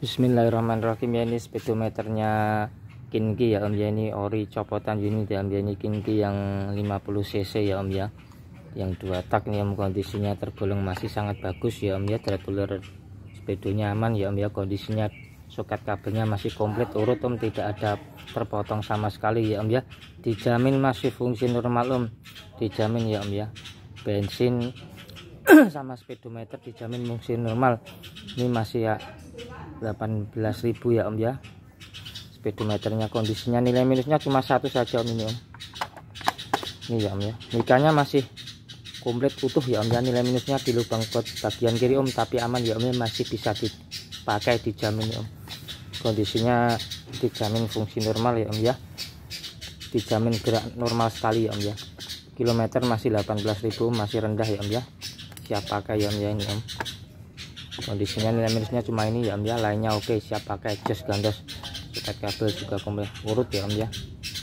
Bismillahirrahmanirrahim ya ini speedometernya Kinki ya om ya ini ori copotan unit ya om ya ini Kinki yang 50 cc ya om ya yang dua tak nih om kondisinya tergolong masih sangat bagus ya om ya traveler speedonya aman ya om ya kondisinya soket kabelnya masih komplit urut om tidak ada terpotong sama sekali ya om ya dijamin masih fungsi normal om dijamin ya om ya bensin sama speedometer dijamin fungsi normal ini masih ya 18.000 ya Om ya speedometernya kondisinya nilai minusnya cuma satu saja Om ini Om ini ya Om ya nikahnya masih komplit utuh ya Om ya nilai minusnya di lubang pot bagian kiri Om tapi aman ya Om ya masih bisa dipakai dijamin ya Om kondisinya dijamin fungsi normal ya Om ya dijamin gerak normal sekali ya Om ya kilometer masih 18.000 masih rendah ya Om ya siap pakai ya Om ya ini Om kondisinya nilai minusnya cuma ini ya om ya lainnya oke siap pakai jos gandos kita kabel juga kembali ya. urut ya om ya